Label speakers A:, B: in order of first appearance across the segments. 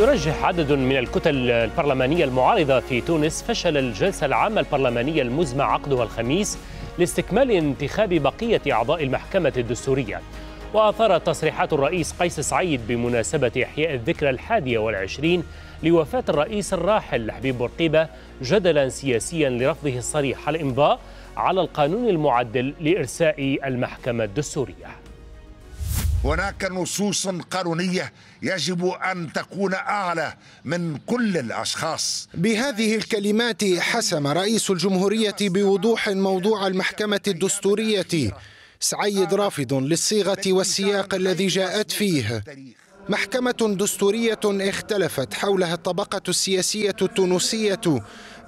A: يرجح عدد من الكتل البرلمانية المعارضة في تونس فشل الجلسة العامة البرلمانية المزمع عقدها الخميس لاستكمال انتخاب بقية أعضاء المحكمة الدستورية وأثارت تصريحات الرئيس قيس سعيد بمناسبة إحياء الذكرى الحادية والعشرين لوفاة الرئيس الراحل حبيب بورقيبة جدلا سياسيا لرفضه الصريح الإمضاء على القانون المعدل لإرساء المحكمة الدستورية
B: هناك نصوص قانونية يجب أن تكون أعلى من كل الأشخاص بهذه الكلمات حسم رئيس الجمهورية بوضوح موضوع المحكمة الدستورية سعيد رافض للصيغة والسياق الذي جاءت فيه محكمة دستورية اختلفت حولها الطبقة السياسية التونسية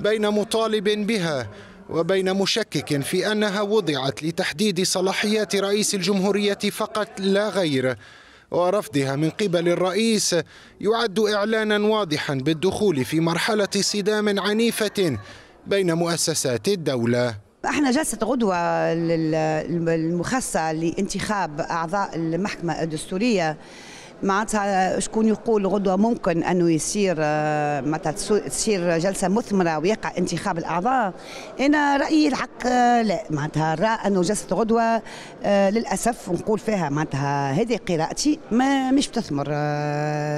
B: بين مطالب بها وبين مشكك في أنها وضعت لتحديد صلاحيات رئيس الجمهورية فقط لا غير ورفضها من قبل الرئيس يعد إعلانا واضحا بالدخول في مرحلة صدام عنيفة بين مؤسسات الدولة
C: احنا جلسه غدوه المخصصه لانتخاب اعضاء المحكمه الدستوريه معناتها شكون يقول غدوه ممكن انه يصير آه، معناتها تصير جلسه مثمره ويقع انتخاب الاعضاء انا رايي الحق آه، لا معناتها راى انه جلسه غدوه آه، للاسف نقول فيها معناتها هذه قراءتي ما مش بتثمر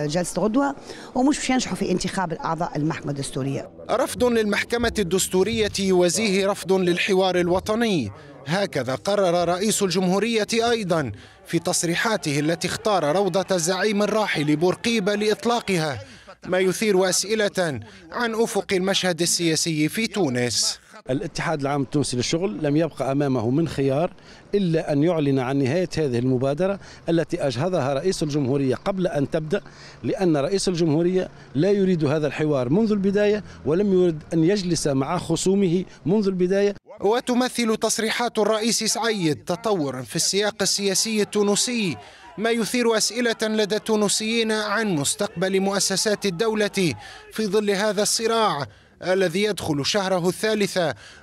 C: جلسه غدوه ومش باش ينجحوا في انتخاب الاعضاء المحكمه الدستوريه
B: رفض للمحكمه الدستوريه وزيه رفض للحوار الوطني هكذا قرر رئيس الجمهورية أيضا في تصريحاته التي اختار روضة الزعيم الراحل بورقيبة لإطلاقها ما يثير أسئلة عن أفق المشهد السياسي في تونس الاتحاد العام التونسي للشغل لم يبقى امامه من خيار الا ان يعلن عن نهايه هذه المبادره التي اجهضها رئيس الجمهوريه قبل ان تبدا لان رئيس الجمهوريه لا يريد هذا الحوار منذ البدايه ولم يرد ان يجلس مع خصومه منذ البدايه وتمثل تصريحات الرئيس سعيد تطورا في السياق السياسي التونسي ما يثير أسئلة لدى التونسيين عن مستقبل مؤسسات الدولة في ظل هذا الصراع الذي يدخل شهره الثالث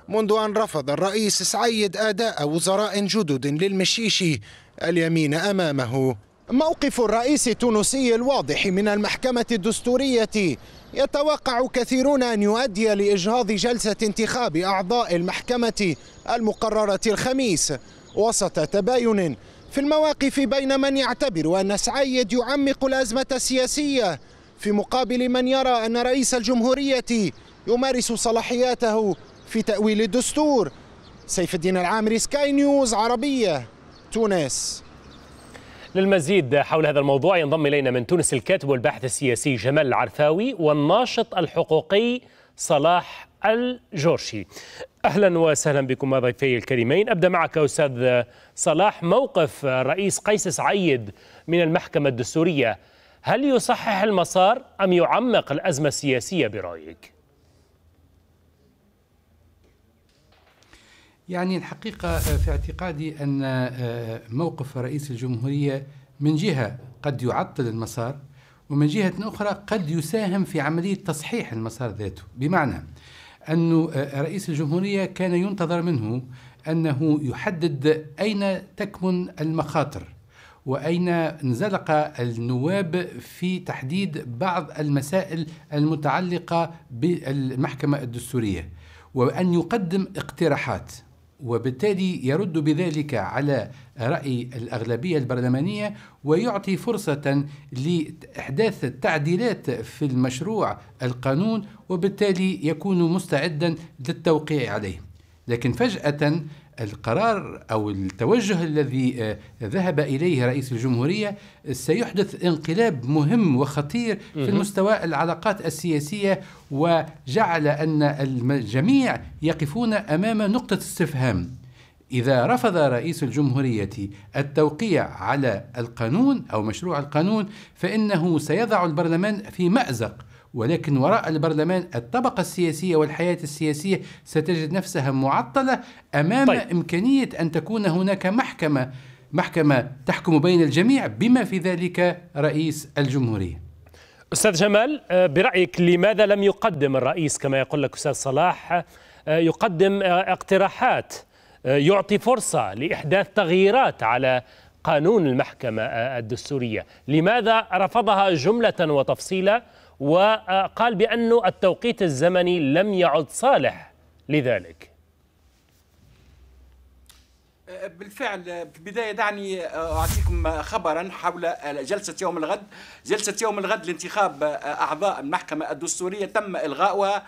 B: منذ أن رفض الرئيس سعيد أداء وزراء جدد للمشيشي اليمين أمامه موقف الرئيس التونسي الواضح من المحكمة الدستورية يتوقع كثيرون أن يؤدي لإجهاض جلسة انتخاب أعضاء المحكمة المقررة الخميس وسط تباين في المواقف بين من يعتبر أن سعيد يعمق الأزمة السياسية في مقابل من يرى أن رئيس الجمهورية يمارس صلاحياته في تأويل الدستور سيف الدين العامري سكاي نيوز عربية
A: تونس للمزيد حول هذا الموضوع ينضم إلينا من تونس الكاتب والباحث السياسي جمال العرفاوي والناشط الحقوقي صلاح الجورشي أهلا وسهلا بكم ضيفي الكريمين أبدأ معك أستاذ صلاح موقف الرئيس قيس سعيد من المحكمة الدستورية هل يصحح المسار أم يعمق الأزمة السياسية برأيك؟
D: يعني الحقيقة آه، في اعتقادي أن آه، موقف رئيس الجمهورية من جهة قد يعطل المسار ومن جهة أخرى قد يساهم في عملية تصحيح المسار ذاته بمعنى أن آه، رئيس الجمهورية كان ينتظر منه أنه يحدد أين تكمن المخاطر واين انزلق النواب في تحديد بعض المسائل المتعلقه بالمحكمه الدستوريه وان يقدم اقتراحات وبالتالي يرد بذلك على راي الاغلبيه البرلمانيه ويعطي فرصه لاحداث التعديلات في المشروع القانون وبالتالي يكون مستعدا للتوقيع عليه لكن فجاه القرار أو التوجه الذي آه، ذهب إليه رئيس الجمهورية سيحدث انقلاب مهم وخطير في المستوى العلاقات السياسية وجعل أن الجميع يقفون أمام نقطة استفهام إذا رفض رئيس الجمهورية التوقيع على القانون أو مشروع القانون فإنه سيضع البرلمان في مأزق ولكن وراء البرلمان الطبقة السياسية والحياة السياسية ستجد نفسها معطلة أمام طيب. إمكانية أن تكون هناك محكمة
A: محكمة تحكم بين الجميع بما في ذلك رئيس الجمهورية أستاذ جمال آه، برأيك لماذا لم يقدم الرئيس كما يقول لك أستاذ صلاح آه، يقدم آه، اقتراحات يعطي فرصة لإحداث تغييرات على قانون المحكمة الدستورية لماذا رفضها جملة وتفصيلا وقال بأن التوقيت الزمني لم يعد صالح لذلك
C: بالفعل في البداية دعني آه، أعطيكم خبرا حول آه، جلسة يوم الغد جلسة يوم الغد لانتخاب آه، أعضاء المحكمة الدستورية تم إلغاؤها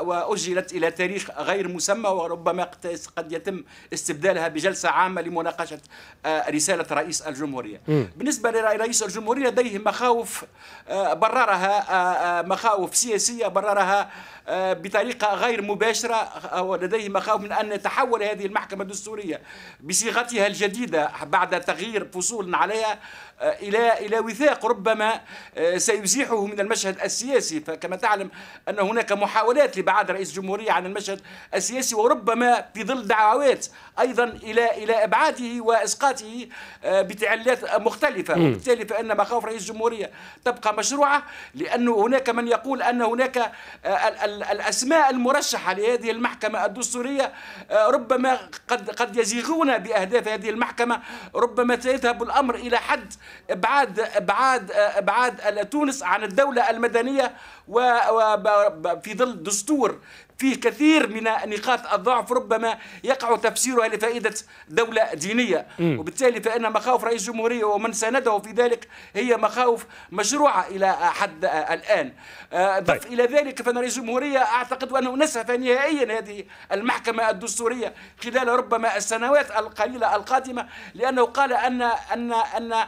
C: وأجلت إلى تاريخ غير مسمى وربما قد يتم استبدالها بجلسة عامة لمناقشة رسالة رئيس الجمهورية م. بالنسبة لرئيس الجمهورية لديه مخاوف بررها مخاوف سياسية بررها بطريقة غير مباشرة ولديه مخاوف من أن تحول هذه المحكمة الدستورية بصيغتها الجديدة بعد تغيير فصول عليها آه، إلى إلى وثاق ربما آه، سيزيحه من المشهد السياسي فكما تعلم أن هناك محاولات لبعاد رئيس الجمهورية عن المشهد السياسي وربما في ظل دعوات أيضا إلى إلى إبعاده وإسقاطه آه، بتعليلات مختلفة وبالتالي فإن مخاوف رئيس الجمهورية تبقى مشروعة لأنه هناك من يقول أن هناك الأسماء المرشحة لهذه المحكمة الدستورية ربما قد قد يزيغون بأهداف هذه المحكمة ربما سيذهب الأمر إلى حد ابعاد ابعاد ابعاد تونس عن الدوله المدنيه وفي ظل دستور فيه كثير من نقاط الضعف ربما يقع تفسيرها لفائدة دولة دينية وبالتالي فإن مخاوف رئيس الجمهورية ومن سنده في ذلك هي مخاوف مشروعة إلى حد الآن آه، ضف طيب. إلى ذلك فإن رئيس الجمهورية أعتقد أنه نسف نهائيا هذه المحكمة الدستورية خلال ربما السنوات القليلة القادمة لأنه قال أن أن أن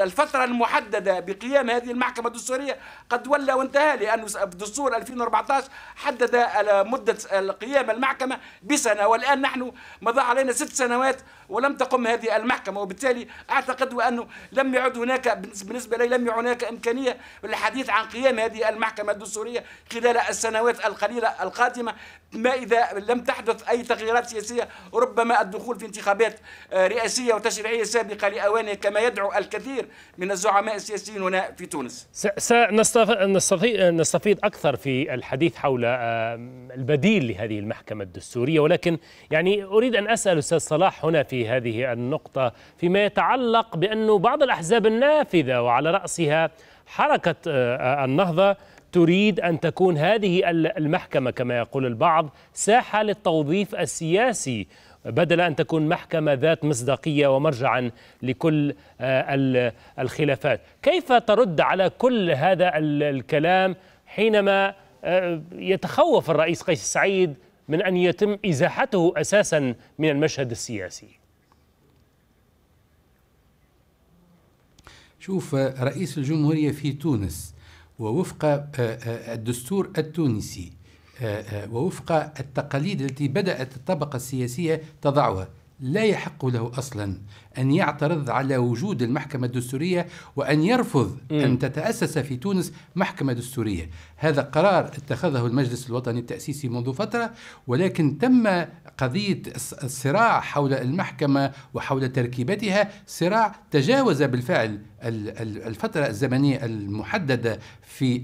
C: الفترة المحددة بقيام هذه المحكمة الدستورية قد ولى وانتهى لأن دستور 2014 حدد مدة قيام المحكمة بسنة والآن نحن مضى علينا ست سنوات ولم تقم هذه المحكمة وبالتالي أعتقد أنه لم يعد هناك بالنسبة لي لم يعد هناك إمكانية للحديث عن قيام هذه المحكمة الدستورية خلال السنوات القليلة القادمة ما إذا لم تحدث أي تغييرات سياسية ربما الدخول في انتخابات آه، رئاسية وتشريعية سابقة لأوانه كما يدعو الكثير من الزعماء السياسيين هنا في تونس
A: سنستفيد أكثر في الحديث حول البديل لهذه المحكمة الدستورية ولكن يعني أريد أن أسأل أستاذ صلاح هنا في في هذه النقطة فيما يتعلق بأن بعض الأحزاب النافذة وعلى رأسها حركة آه، النهضة تريد أن تكون هذه المحكمة كما يقول البعض ساحة للتوظيف السياسي بدل أن تكون محكمة ذات مصداقية ومرجعا لكل آه، الخلافات كيف ترد على كل هذا الكلام حينما آه، يتخوف الرئيس قيس سعيد من أن يتم إزاحته أساسا من المشهد السياسي
D: شوف آه، رئيس الجمهورية في تونس ووفق آه، آه، الدستور التونسي ووفق التقاليد التي بدأت الطبقة السياسية تضعها لا يحق له أصلا أن يعترض على وجود المحكمة الدستورية وأن يرفض م. أن تتأسس في تونس محكمة دستورية هذا قرار اتخذه المجلس الوطني التأسيسي منذ فترة ولكن تم قضية الصراع حول المحكمة وحول تركيبتها صراع تجاوز بالفعل الفترة الزمنية المحددة في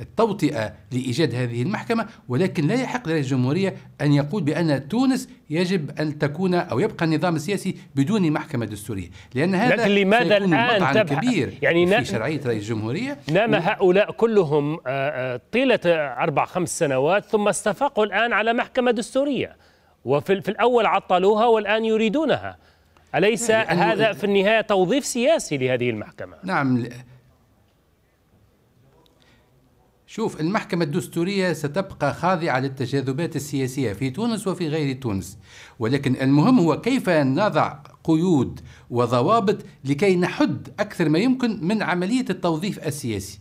D: التوطئة لإيجاد هذه المحكمة ولكن لا يحق للجمهورية أن يقول بأن تونس يجب أن تكون أو يبقى النظام السياسي بدون محكمة المحكمة الدستورية لأن هذا لكن لماذا الآن كبير يعني في شرعية رئيس الجمهورية
A: نام و... هؤلاء كلهم آه، آه، طيلة أربع خمس سنوات ثم استفاقوا الآن على محكمة دستورية وفي الأول عطلوها والآن يريدونها أليس هذا في النهاية توظيف سياسي لهذه المحكمة؟
D: نعم شوف المحكمة الدستورية ستبقى خاضعة للتجاذبات السياسية في تونس وفي غير تونس ولكن المهم هو كيف نضع قيود وضوابط لكي نحد أكثر ما يمكن من عملية التوظيف السياسي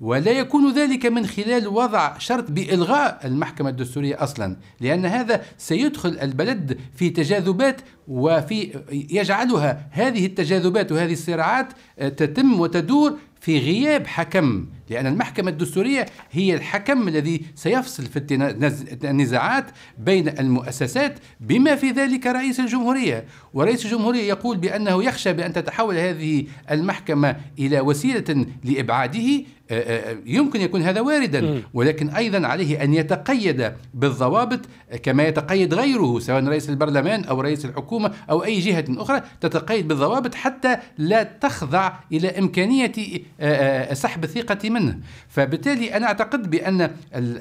D: ولا يكون ذلك من خلال وضع شرط بإلغاء المحكمة الدستورية أصلا لأن هذا سيدخل البلد في تجاذبات وفي يجعلها هذه التجاذبات وهذه الصراعات تتم وتدور في غياب حكم لأن المحكمة الدستورية هي الحكم الذي سيفصل في النزاعات بين المؤسسات بما في ذلك رئيس الجمهورية ورئيس الجمهورية يقول بأنه يخشى بأن تتحول هذه المحكمة إلى وسيلة لإبعاده آه، آه، يمكن يكون هذا واردا ولكن ايضا عليه ان يتقيد بالضوابط كما يتقيد غيره سواء رئيس البرلمان او رئيس الحكومه او اي جهه اخرى تتقيد بالضوابط حتى لا تخضع الى امكانيه آه، سحب الثقه منه منه فبالتالي أنا أعتقد بأن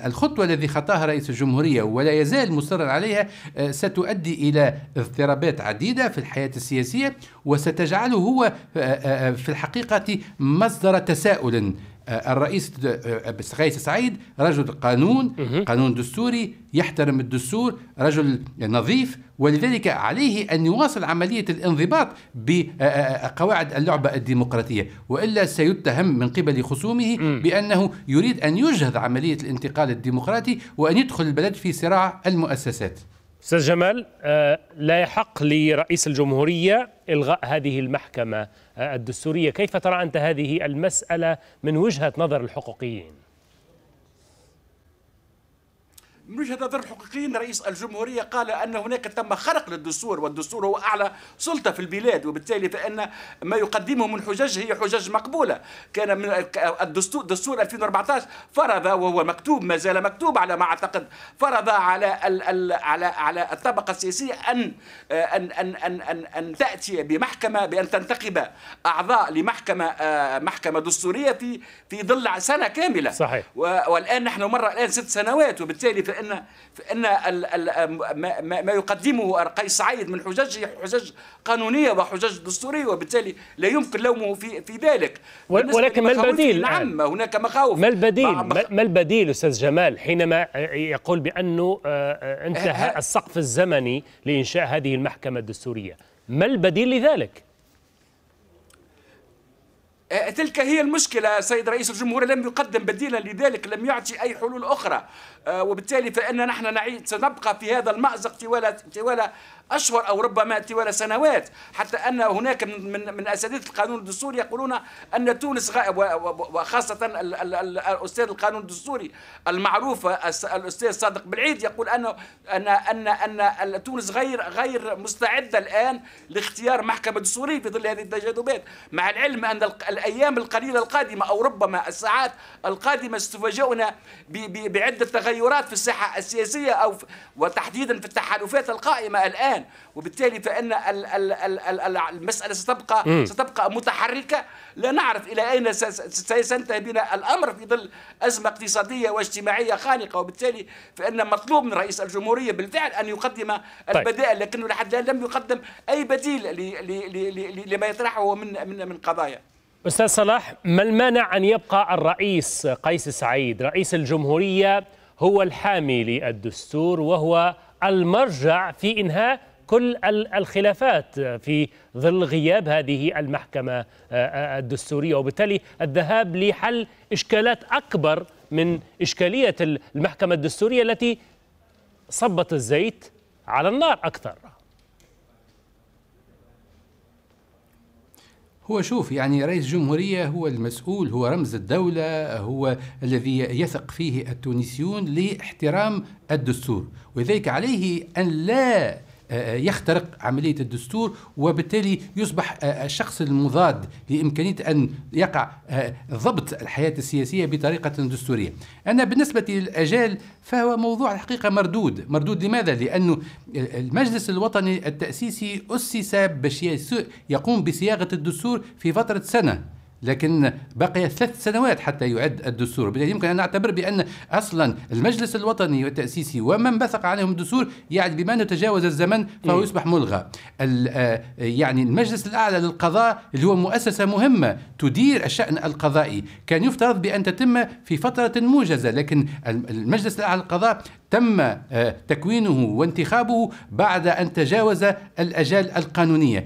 D: الخطوة الذي خطاها رئيس الجمهورية ولا يزال مصرا عليها آه، ستؤدي إلى اضطرابات عديدة في الحياة السياسية وستجعله هو آه، آه، في الحقيقة مصدر تساؤل الرئيس قيس سعيد رجل قانون قانون دستوري يحترم الدستور رجل نظيف ولذلك عليه أن يواصل عملية الانضباط بقواعد اللعبة الديمقراطية وإلا سيتهم من قبل خصومه بأنه يريد أن يجهض عملية الانتقال الديمقراطي وأن يدخل البلد في
A: صراع المؤسسات استاذ جمال آه، لا يحق لرئيس الجمهوريه الغاء هذه المحكمه آه، الدستوريه، كيف ترى انت هذه المساله من وجهه نظر الحقوقيين؟
C: من وجهه نظر الحقيقيين رئيس الجمهوريه قال ان هناك تم خرق للدستور والدستور هو اعلى سلطه في البلاد وبالتالي فان ما يقدمه من حجج هي حجج مقبوله كان من الدستور دستور 2014 فرض وهو مكتوب ما زال مكتوب على ما اعتقد فرض على ال ال على على الطبقه السياسيه ان ان ان ان ان, أن تاتي بمحكمه بان تنتخب اعضاء لمحكمه آه، محكمه دستوريه في في ظل سنه كامله صحيح والان نحن مره الان ست سنوات وبالتالي في فإن فإن ما يقدمه قيس سعيد من حجج حجج قانونية وحجج دستورية وبالتالي لا يمكن لومه في في ذلك ولكن ما البديل نعم
A: هناك مخاوف ما البديل ما البديل أستاذ جمال حينما يقول بأنه آه، آه، انتهى السقف الزمني لإنشاء هذه المحكمة الدستورية ما البديل لذلك؟
C: آه، تلك هي المشكلة سيد رئيس الجمهورية لم يقدم بديلا لذلك لم يعطي أي حلول أخرى آه، وبالتالي فإن نحن نعيد سنبقى في هذا المأزق طوال طوال أشهر أو ربما طوال سنوات حتى أن هناك من من أساتذة القانون الدستوري يقولون أن تونس غائب وخاصة الأستاذ القانون الدستوري المعروف الأستاذ صادق بالعيد يقول أن أن أن أن تونس غير غير مستعدة الآن لاختيار محكمة دستورية في ظل هذه التجاذبات مع العلم أن الأيام القليلة القادمة أو ربما الساعات القادمة ستفاجئنا بعدة تغيرات في الساحة السياسية أو وتحديدا في التحالفات القائمة الآن وبالتالي فإن المسألة ستبقى ستبقى متحركة لا نعرف إلى أين سينتهي بنا الأمر في ظل أزمة اقتصادية واجتماعية خانقة وبالتالي فإن مطلوب من رئيس الجمهورية بالفعل أن يقدم طيب. البدائل لكنه لحد الآن لم يقدم أي بديل لما يطرحه من من من قضايا
A: أستاذ صلاح ما المانع أن يبقى الرئيس قيس سعيد رئيس الجمهورية هو الحامي للدستور وهو المرجع في إنهاء كل الخلافات في ظل غياب هذه المحكمة آه، آه، الدستورية وبالتالي الذهاب لحل إشكالات أكبر من إشكالية المحكمة الدستورية التي صبت الزيت على النار أكثر
D: هو شوف يعني رئيس الجمهورية هو المسؤول هو رمز الدولة هو الذي يثق فيه التونسيون لاحترام الدستور وذلك عليه أن لا آه، آه، يخترق عملية الدستور وبالتالي يصبح الشخص آه، المضاد لإمكانية أن يقع ضبط الحياة السياسية بطريقة دستورية أنا بالنسبة للأجال فهو موضوع الحقيقة مردود مردود لماذا؟ لأنه المجلس الوطني التأسيسي أسس باش يقوم بصياغة الدستور في فترة سنة لكن بقي ثلاث سنوات حتى يعد الدستور بالتالي يمكن أن نعتبر بأن أصلا المجلس الوطني والتأسيسي ومن بثق عليهم الدستور يعني بما أنه تجاوز الزمن فهو إيه؟ يصبح ملغى آه، يعني المجلس الأعلى للقضاء اللي هو مؤسسة مهمة تدير الشأن القضائي كان يفترض بأن تتم في فترة موجزة لكن المجلس الأعلى للقضاء تم آه، تكوينه وانتخابه بعد أن تجاوز الأجال القانونية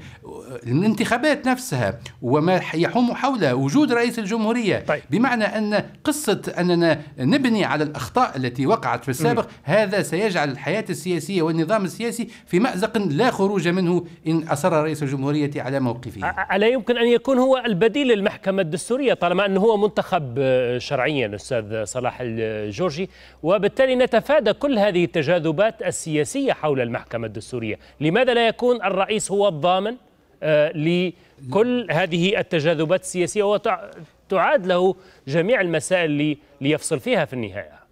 D: الانتخابات نفسها وما يحوم حولها وجود رئيس الجمهورية طيب. بمعنى أن قصة أننا نبني على الأخطاء التي وقعت في السابق م. هذا سيجعل الحياة السياسية والنظام السياسي في مأزق لا خروج منه إن أصر رئيس الجمهورية على موقفه
A: ألا يمكن أن يكون هو البديل للمحكمة الدستورية طالما أنه هو منتخب آه، شرعيا أستاذ صلاح الجورجي وبالتالي نتفادى كل هذه التجاذبات السياسية حول المحكمة الدستورية لماذا لا يكون الرئيس هو الضامن آه، لكل هذه التجاذبات السياسية وتعاد له جميع المسائل ليفصل فيها في النهاية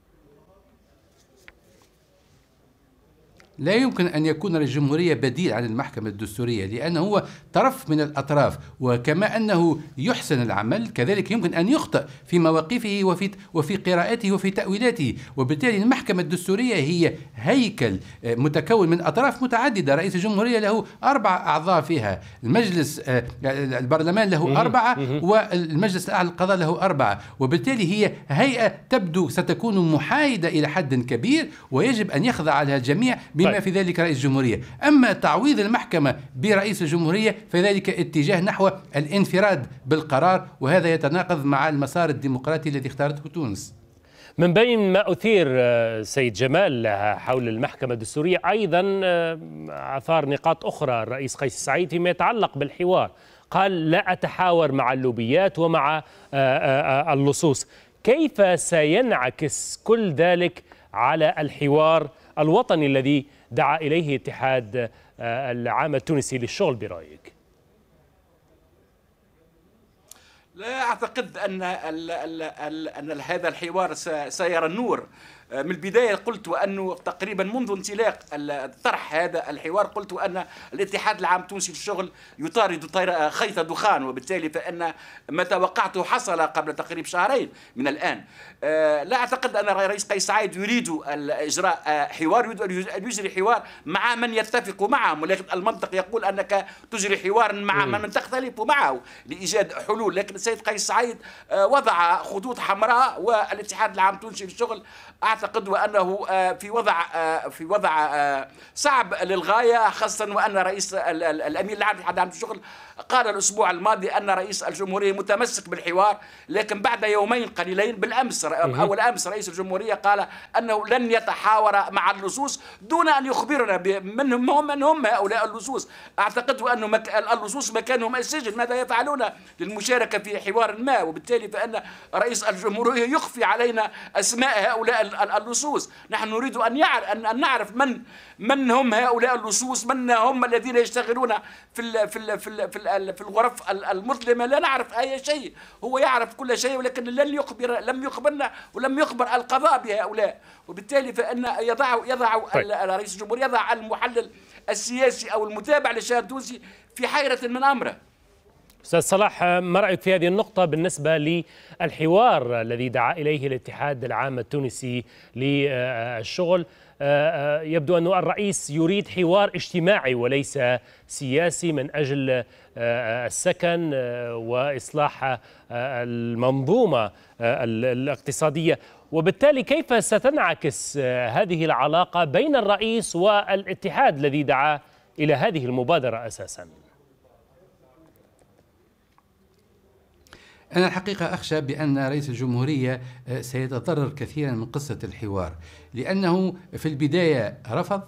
D: لا يمكن أن يكون الجمهورية بديل عن المحكمة الدستورية لأنه هو طرف من الأطراف وكما أنه يحسن العمل كذلك يمكن أن يخطئ في مواقفه وفي, وفي قراءته وفي تأويلاته وبالتالي المحكمة الدستورية هي هيكل آه، متكون من أطراف متعددة رئيس الجمهورية له أربع أعضاء فيها المجلس آه، البرلمان له أربعة والمجلس الأعلى للقضاء له أربعة وبالتالي هي هيئة تبدو ستكون محايدة إلى حد كبير ويجب أن يخضع لها الجميع بما طيب. في ذلك رئيس الجمهورية أما تعويض المحكمة برئيس الجمهورية فذلك اتجاه نحو الانفراد بالقرار وهذا يتناقض مع المسار الديمقراطي
A: الذي اختارته تونس من بين ما أثير آه، سيد جمال آه، حول المحكمة الدستورية أيضا آه، أثار نقاط أخرى الرئيس قيس سعيد فيما يتعلق بالحوار قال لا أتحاور مع اللوبيات ومع اللصوص كيف سينعكس كل ذلك على الحوار الوطني الذي دعا إليه اتحاد آه، العام التونسي للشغل برأيك
C: لا اعتقد ان الـ الـ الـ ان هذا الحوار سيرى النور آه، من البداية قلت أنه تقريبا منذ انطلاق الطرح هذا الحوار قلت أن الاتحاد العام التونسي للشغل يطارد آه، خيط دخان وبالتالي فإن ما توقعته حصل قبل تقريب شهرين من الآن آه، لا أعتقد أن الرئيس قيس سعيد يريد إجراء حوار يريد أن يجري حوار مع من يتفق معهم ولكن المنطق يقول أنك تجري حوارا مع من تختلف معه لإيجاد حلول لكن السيد قيس سعيد وضع خطوط حمراء والاتحاد العام التونسي للشغل أعتقد وأنه آه، في وضع آه، في وضع آه، صعب للغاية خاصة وأن رئيس الأمين العام لحد الشغل قال الأسبوع الماضي أن رئيس الجمهورية متمسك بالحوار لكن بعد يومين قليلين بالأمس أول أمس رئيس الجمهورية قال أنه لن يتحاور مع اللصوص دون أن يخبرنا من هم من هم هؤلاء اللصوص أعتقد أن اللصوص مكانهم السجن ماذا يفعلون للمشاركة في حوار ما وبالتالي فإن رئيس الجمهورية يخفي علينا أسماء هؤلاء اللصوص نحن نريد أن, يعرف أن نعرف من من هم هؤلاء اللصوص من هم الذين يشتغلون في الـ في الـ في الـ في, الـ في الغرف المظلمة لا نعرف أي شيء هو يعرف كل شيء ولكن لن يخبر لم يخبرنا ولم يخبر القضاء بهؤلاء وبالتالي فإن يضع يضع طيب. رئيس الجمهور يضع المحلل السياسي أو المتابع للشارع التونسي في حيرة من أمره
A: استاذ صلاح ما رايك في هذه النقطه بالنسبه للحوار الذي دعا اليه الاتحاد العام التونسي للشغل آه، آه، يبدو أن الرئيس يريد حوار اجتماعي وليس سياسي من أجل آه، السكن وإصلاح المنظومة الاقتصادية وبالتالي كيف ستنعكس هذه العلاقة بين الرئيس والاتحاد الذي دعا إلى هذه المبادرة أساساً؟
D: أنا الحقيقة أخشى بأن رئيس الجمهورية آه، سيتضرر كثيرا من قصة الحوار لأنه في البداية رفض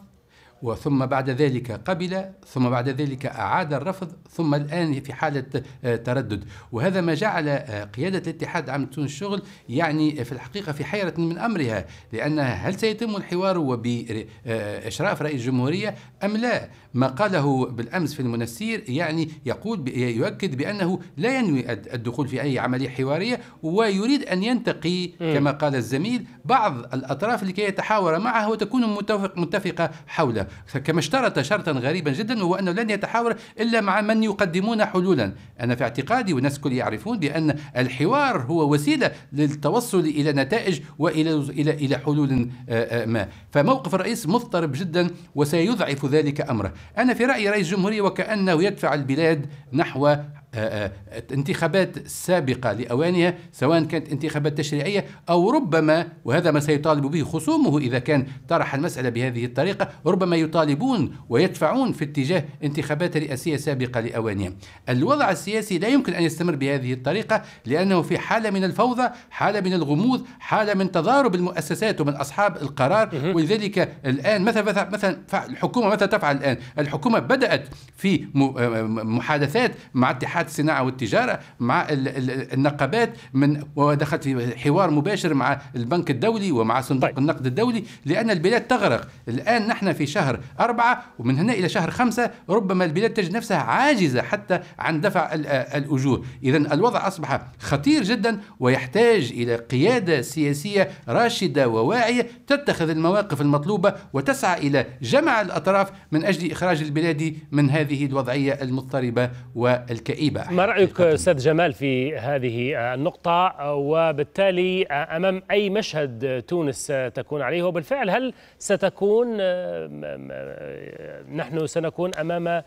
D: وثم بعد ذلك قبل ثم بعد ذلك أعاد الرفض ثم الآن في حالة آه، تردد وهذا ما جعل آه، قيادة الاتحاد عام تونس الشغل يعني في الحقيقة في حيرة من أمرها لأن هل سيتم الحوار وبإشراف آه، رئيس الجمهورية أم لا ما قاله بالأمس في المنسير يعني يقول يؤكد بأنه لا ينوي الدخول في أي عملية حوارية ويريد أن ينتقي كما قال الزميل بعض الأطراف لكي يتحاور معها وتكون متفق متفقة حوله كما اشترط شرطا غريبا جدا وهو أنه لن يتحاور إلا مع من يقدمون حلولا أنا في اعتقادي والناس الكل يعرفون بأن الحوار هو وسيلة للتوصل إلى نتائج وإلى إلى إلى حلول آه، آه، ما فموقف الرئيس مضطرب جدا وسيضعف ذلك أمره أنا في رأيي رئيس الجمهورية وكأنه يدفع البلاد نحو آه، آه، انتخابات سابقة لأوانها سواء كانت انتخابات تشريعية أو ربما وهذا ما سيطالب به خصومه إذا كان طرح المسألة بهذه الطريقة ربما يطالبون ويدفعون في اتجاه انتخابات رئاسية سابقة لأوانها الوضع السياسي لا يمكن أن يستمر بهذه الطريقة لأنه في حالة من الفوضى حالة من الغموض حالة من تضارب المؤسسات ومن أصحاب القرار ولذلك الآن مثلا مثلا الحكومة ماذا تفعل الآن الحكومة بدأت في آه، محادثات مع اتحاد الصناعه والتجاره مع النقابات من ودخلت في حوار مباشر مع البنك الدولي ومع صندوق طيب. النقد الدولي لان البلاد تغرق الان نحن في شهر أربعة ومن هنا إلى شهر خمسة ربما البلاد تجد نفسها عاجزة حتى عن دفع الأجور إذا الوضع أصبح خطير جدا ويحتاج إلى قيادة سياسية راشدة وواعية تتخذ المواقف المطلوبة وتسعى إلى جمع الأطراف من أجل إخراج البلاد من هذه الوضعية المضطربة
A: والكئيبة غريبة ما رأيك أستاذ جمال في هذه النقطة وبالتالي أمام أي مشهد تونس تكون عليه وبالفعل هل ستكون آه، آه، نحن سنكون أمام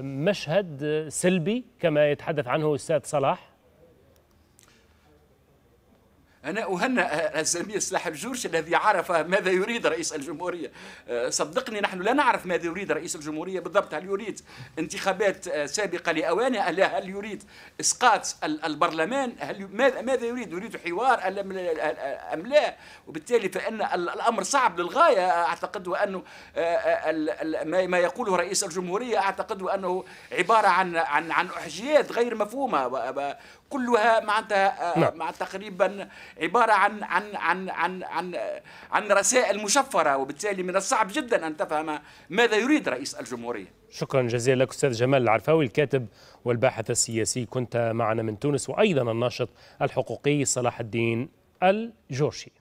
A: مشهد سلبي كما يتحدث عنه الأستاذ صلاح
C: أنا أهنأ الزميل سلاح الجورش الذي عرف ماذا يريد رئيس الجمهورية أه، صدقني نحن لا نعرف ماذا يريد رئيس الجمهورية بالضبط هل يريد انتخابات أه، سابقة لأوانه هل يريد إسقاط البرلمان هل ماذا يريد يريد حوار أم لا وبالتالي فإن الأمر صعب للغاية أعتقد وأنه أه، ما يقوله رئيس الجمهورية أعتقد أنه عبارة عن عن عن أحجيات غير مفهومة كلها معناتها آه، نعم. مع تقريبا عباره عن عن عن عن عن, عن رسائل مشفره وبالتالي من الصعب جدا ان تفهم ماذا يريد رئيس الجمهوريه
A: شكرا جزيلا لك استاذ جمال العرفاوي الكاتب والباحث السياسي كنت معنا من تونس وايضا الناشط الحقوقي صلاح الدين الجورشي